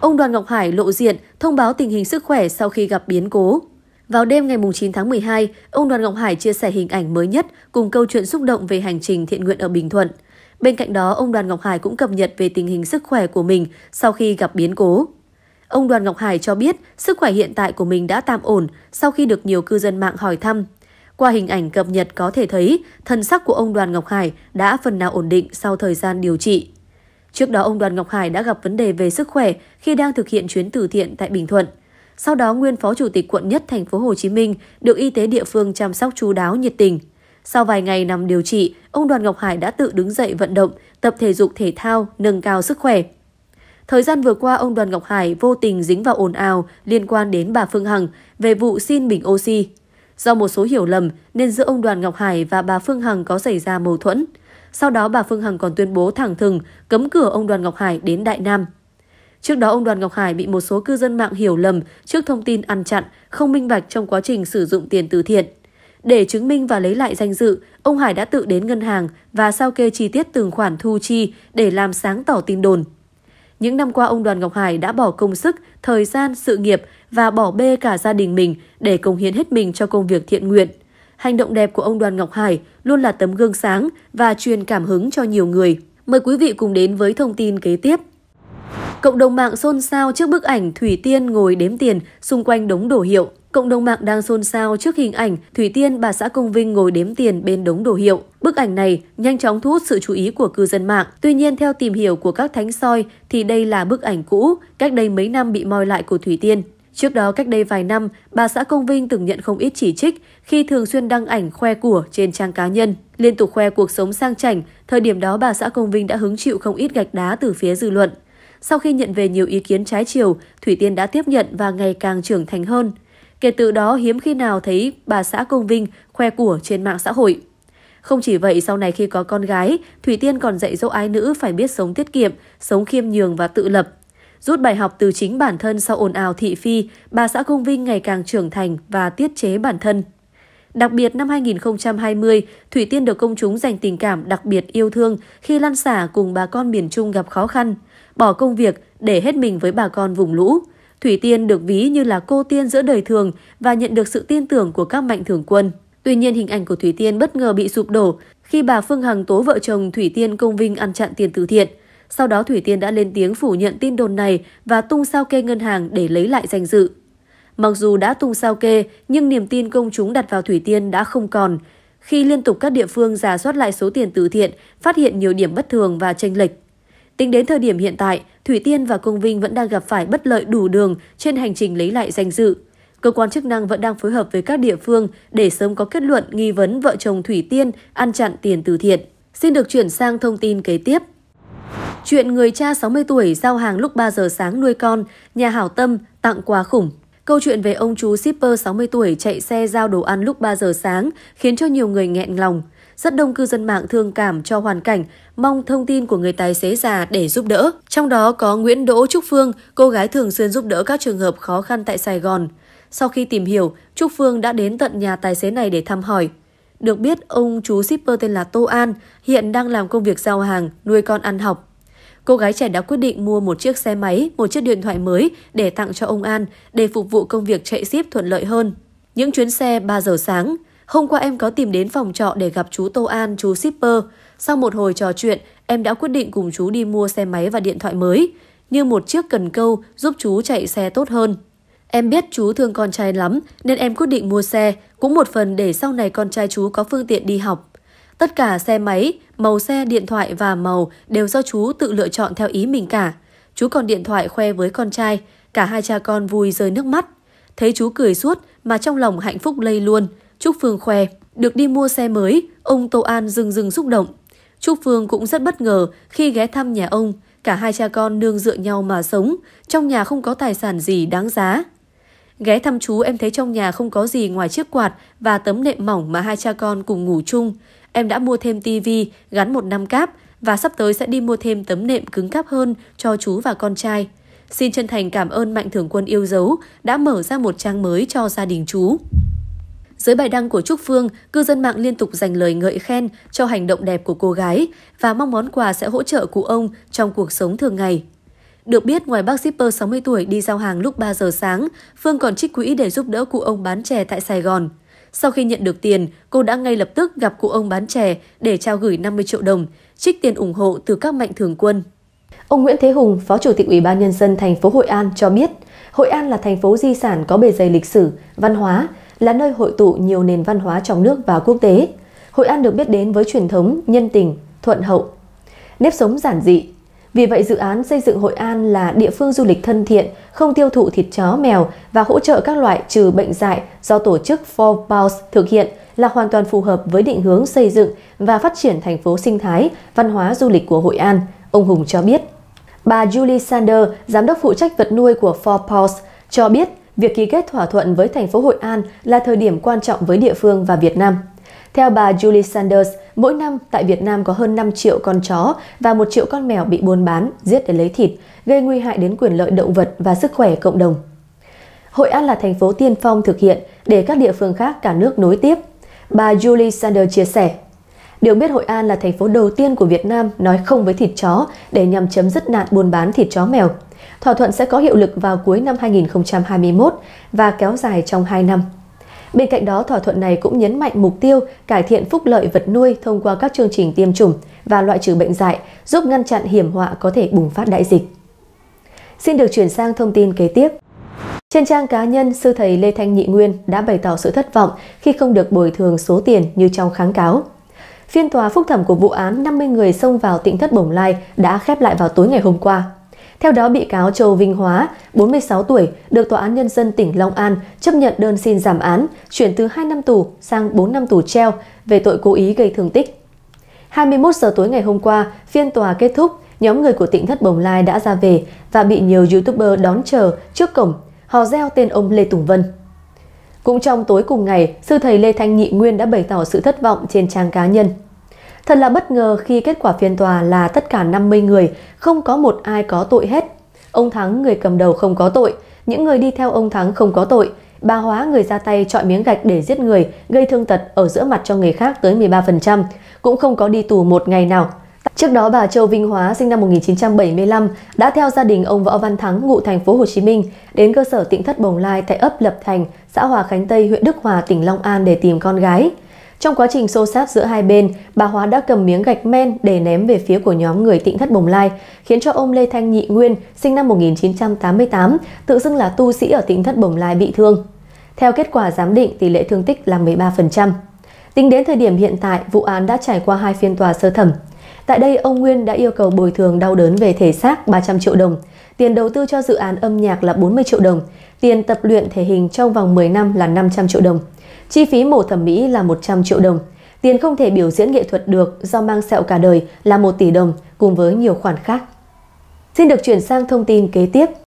Ông Đoàn Ngọc Hải lộ diện thông báo tình hình sức khỏe sau khi gặp biến cố. Vào đêm ngày 9 tháng 12, ông Đoàn Ngọc Hải chia sẻ hình ảnh mới nhất cùng câu chuyện xúc động về hành trình thiện nguyện ở Bình Thuận. Bên cạnh đó, ông Đoàn Ngọc Hải cũng cập nhật về tình hình sức khỏe của mình sau khi gặp biến cố. Ông Đoàn Ngọc Hải cho biết sức khỏe hiện tại của mình đã tạm ổn sau khi được nhiều cư dân mạng hỏi thăm. Qua hình ảnh cập nhật có thể thấy, thân sắc của ông Đoàn Ngọc Hải đã phần nào ổn định sau thời gian điều trị. Trước đó ông Đoàn Ngọc Hải đã gặp vấn đề về sức khỏe khi đang thực hiện chuyến từ thiện tại Bình Thuận. Sau đó nguyên phó chủ tịch quận nhất thành phố Hồ Chí Minh được y tế địa phương chăm sóc chú đáo nhiệt tình. Sau vài ngày nằm điều trị, ông Đoàn Ngọc Hải đã tự đứng dậy vận động, tập thể dục thể thao, nâng cao sức khỏe. Thời gian vừa qua, ông Đoàn Ngọc Hải vô tình dính vào ồn ào liên quan đến bà Phương Hằng về vụ xin bình oxy. Do một số hiểu lầm nên giữa ông Đoàn Ngọc Hải và bà Phương Hằng có xảy ra mâu thuẫn – sau đó bà Phương Hằng còn tuyên bố thẳng thừng cấm cửa ông Đoàn Ngọc Hải đến Đại Nam. Trước đó ông Đoàn Ngọc Hải bị một số cư dân mạng hiểu lầm trước thông tin ăn chặn, không minh bạch trong quá trình sử dụng tiền từ thiện. Để chứng minh và lấy lại danh dự, ông Hải đã tự đến ngân hàng và sao kê chi tiết từng khoản thu chi để làm sáng tỏ tin đồn. Những năm qua ông Đoàn Ngọc Hải đã bỏ công sức, thời gian, sự nghiệp và bỏ bê cả gia đình mình để cống hiến hết mình cho công việc thiện nguyện. Hành động đẹp của ông Đoàn Ngọc Hải luôn là tấm gương sáng và truyền cảm hứng cho nhiều người. Mời quý vị cùng đến với thông tin kế tiếp. Cộng đồng mạng xôn xao trước bức ảnh Thủy Tiên ngồi đếm tiền xung quanh đống đổ hiệu. Cộng đồng mạng đang xôn xao trước hình ảnh Thủy Tiên bà xã Công Vinh ngồi đếm tiền bên đống đồ hiệu. Bức ảnh này nhanh chóng thu hút sự chú ý của cư dân mạng. Tuy nhiên, theo tìm hiểu của các thánh soi thì đây là bức ảnh cũ, cách đây mấy năm bị moi lại của Thủy Tiên. Trước đó cách đây vài năm, bà xã Công Vinh từng nhận không ít chỉ trích khi thường xuyên đăng ảnh khoe của trên trang cá nhân, liên tục khoe cuộc sống sang chảnh, thời điểm đó bà xã Công Vinh đã hứng chịu không ít gạch đá từ phía dư luận. Sau khi nhận về nhiều ý kiến trái chiều, Thủy Tiên đã tiếp nhận và ngày càng trưởng thành hơn. Kể từ đó hiếm khi nào thấy bà xã Công Vinh khoe của trên mạng xã hội. Không chỉ vậy, sau này khi có con gái, Thủy Tiên còn dạy dỗ ái nữ phải biết sống tiết kiệm, sống khiêm nhường và tự lập. Rút bài học từ chính bản thân sau ồn ào thị phi, bà xã Công Vinh ngày càng trưởng thành và tiết chế bản thân. Đặc biệt năm 2020, Thủy Tiên được công chúng dành tình cảm đặc biệt yêu thương khi lăn xả cùng bà con miền Trung gặp khó khăn, bỏ công việc để hết mình với bà con vùng lũ. Thủy Tiên được ví như là cô tiên giữa đời thường và nhận được sự tin tưởng của các mạnh thường quân. Tuy nhiên hình ảnh của Thủy Tiên bất ngờ bị sụp đổ khi bà Phương Hằng tố vợ chồng Thủy Tiên công vinh ăn chặn tiền từ thiện. Sau đó Thủy Tiên đã lên tiếng phủ nhận tin đồn này và tung sao kê ngân hàng để lấy lại danh dự. Mặc dù đã tung sao kê, nhưng niềm tin công chúng đặt vào Thủy Tiên đã không còn. Khi liên tục các địa phương giả soát lại số tiền từ thiện, phát hiện nhiều điểm bất thường và tranh lệch. Tính đến thời điểm hiện tại, Thủy Tiên và Công Vinh vẫn đang gặp phải bất lợi đủ đường trên hành trình lấy lại danh dự. Cơ quan chức năng vẫn đang phối hợp với các địa phương để sớm có kết luận nghi vấn vợ chồng Thủy Tiên ăn chặn tiền từ thiện. Xin được chuyển sang thông tin kế tiếp. Chuyện người cha 60 tuổi giao hàng lúc 3 giờ sáng nuôi con, nhà hảo tâm tặng quà khủng. Câu chuyện về ông chú shipper 60 tuổi chạy xe giao đồ ăn lúc 3 giờ sáng khiến cho nhiều người nghẹn lòng. Rất đông cư dân mạng thương cảm cho hoàn cảnh, mong thông tin của người tài xế già để giúp đỡ. Trong đó có Nguyễn Đỗ Trúc Phương, cô gái thường xuyên giúp đỡ các trường hợp khó khăn tại Sài Gòn. Sau khi tìm hiểu, Trúc Phương đã đến tận nhà tài xế này để thăm hỏi. Được biết, ông chú shipper tên là Tô An, hiện đang làm công việc giao hàng, nuôi con ăn học. Cô gái trẻ đã quyết định mua một chiếc xe máy, một chiếc điện thoại mới để tặng cho ông An để phục vụ công việc chạy ship thuận lợi hơn. Những chuyến xe 3 giờ sáng, hôm qua em có tìm đến phòng trọ để gặp chú Tô An, chú shipper. Sau một hồi trò chuyện, em đã quyết định cùng chú đi mua xe máy và điện thoại mới, như một chiếc cần câu giúp chú chạy xe tốt hơn. Em biết chú thương con trai lắm nên em quyết định mua xe, cũng một phần để sau này con trai chú có phương tiện đi học. Tất cả xe máy, màu xe, điện thoại và màu đều do chú tự lựa chọn theo ý mình cả. Chú còn điện thoại khoe với con trai, cả hai cha con vui rơi nước mắt. Thấy chú cười suốt mà trong lòng hạnh phúc lây luôn. Trúc Phương khoe, được đi mua xe mới, ông Tô An rưng rưng xúc động. Trúc Phương cũng rất bất ngờ khi ghé thăm nhà ông, cả hai cha con nương dựa nhau mà sống, trong nhà không có tài sản gì đáng giá. Ghé thăm chú em thấy trong nhà không có gì ngoài chiếc quạt và tấm nệm mỏng mà hai cha con cùng ngủ chung em đã mua thêm tivi, gắn một năm cáp và sắp tới sẽ đi mua thêm tấm nệm cứng cáp hơn cho chú và con trai. Xin chân thành cảm ơn Mạnh Thường Quân yêu dấu đã mở ra một trang mới cho gia đình chú. Dưới bài đăng của Trúc Phương, cư dân mạng liên tục dành lời ngợi khen cho hành động đẹp của cô gái và mong món quà sẽ hỗ trợ cụ ông trong cuộc sống thường ngày. Được biết, ngoài bác shipper 60 tuổi đi giao hàng lúc 3 giờ sáng, Phương còn trích quỹ để giúp đỡ cụ ông bán chè tại Sài Gòn. Sau khi nhận được tiền, cô đã ngay lập tức gặp cụ ông bán chè để trao gửi 50 triệu đồng, trích tiền ủng hộ từ các mạnh thường quân. Ông Nguyễn Thế Hùng, Phó Chủ tịch Ủy ban nhân dân thành phố Hội An cho biết, Hội An là thành phố di sản có bề dày lịch sử, văn hóa, là nơi hội tụ nhiều nền văn hóa trong nước và quốc tế. Hội An được biết đến với truyền thống nhân tình, thuận hậu. Nếp sống giản dị, vì vậy dự án xây dựng Hội An là địa phương du lịch thân thiện, không tiêu thụ thịt chó mèo và hỗ trợ các loại trừ bệnh dạy do tổ chức Four Pulse thực hiện là hoàn toàn phù hợp với định hướng xây dựng và phát triển thành phố sinh thái, văn hóa du lịch của Hội An, ông Hùng cho biết. Bà Julie Sander, giám đốc phụ trách vật nuôi của Four Pulse, cho biết việc ký kết thỏa thuận với thành phố Hội An là thời điểm quan trọng với địa phương và Việt Nam. Theo bà Julie Sanders, mỗi năm tại Việt Nam có hơn 5 triệu con chó và 1 triệu con mèo bị buôn bán, giết để lấy thịt, gây nguy hại đến quyền lợi động vật và sức khỏe cộng đồng. Hội An là thành phố tiên phong thực hiện để các địa phương khác cả nước nối tiếp. Bà Julie Sanders chia sẻ, Điều biết Hội An là thành phố đầu tiên của Việt Nam nói không với thịt chó để nhằm chấm dứt nạn buôn bán thịt chó mèo. Thỏa thuận sẽ có hiệu lực vào cuối năm 2021 và kéo dài trong 2 năm. Bên cạnh đó, thỏa thuận này cũng nhấn mạnh mục tiêu cải thiện phúc lợi vật nuôi thông qua các chương trình tiêm chủng và loại trừ bệnh dạy, giúp ngăn chặn hiểm họa có thể bùng phát đại dịch. Xin được chuyển sang thông tin kế tiếp. Trên trang cá nhân, sư thầy Lê Thanh Nhị Nguyên đã bày tỏ sự thất vọng khi không được bồi thường số tiền như trong kháng cáo. Phiên tòa phúc thẩm của vụ án 50 người xông vào tỉnh thất Bồng Lai đã khép lại vào tối ngày hôm qua. Theo đó, bị cáo Châu Vinh Hóa, 46 tuổi, được Tòa án Nhân dân tỉnh Long An chấp nhận đơn xin giảm án, chuyển từ 2 năm tù sang 4 năm tù treo về tội cố ý gây thương tích. 21 giờ tối ngày hôm qua, phiên tòa kết thúc, nhóm người của tỉnh Thất Bồng Lai đã ra về và bị nhiều YouTuber đón chờ trước cổng, họ reo tên ông Lê Tùng Vân. Cũng trong tối cùng ngày, sư thầy Lê Thanh Nhị Nguyên đã bày tỏ sự thất vọng trên trang cá nhân. Thật là bất ngờ khi kết quả phiên tòa là tất cả 50 người, không có một ai có tội hết. Ông Thắng người cầm đầu không có tội, những người đi theo ông Thắng không có tội, bà Hóa người ra tay chọi miếng gạch để giết người, gây thương tật ở giữa mặt cho người khác tới 13%, cũng không có đi tù một ngày nào. Trước đó bà Châu Vinh Hóa sinh năm 1975 đã theo gia đình ông Võ Văn Thắng ngụ thành phố Hồ Chí Minh đến cơ sở tịnh thất Bồng Lai tại ấp Lập Thành, xã Hòa Khánh Tây, huyện Đức Hòa, tỉnh Long An để tìm con gái. Trong quá trình xô sát giữa hai bên, bà Hóa đã cầm miếng gạch men để ném về phía của nhóm người tịnh thất Bồng Lai, khiến cho ông Lê Thanh Nhị Nguyên, sinh năm 1988, tự xưng là tu sĩ ở tịnh thất Bồng Lai bị thương. Theo kết quả giám định, tỷ lệ thương tích là 13%. Tính đến thời điểm hiện tại, vụ án đã trải qua hai phiên tòa sơ thẩm. Tại đây, ông Nguyên đã yêu cầu bồi thường đau đớn về thể xác 300 triệu đồng, Tiền đầu tư cho dự án âm nhạc là 40 triệu đồng, tiền tập luyện thể hình trong vòng 10 năm là 500 triệu đồng, chi phí mổ thẩm mỹ là 100 triệu đồng, tiền không thể biểu diễn nghệ thuật được do mang sẹo cả đời là 1 tỷ đồng cùng với nhiều khoản khác. Xin được chuyển sang thông tin kế tiếp.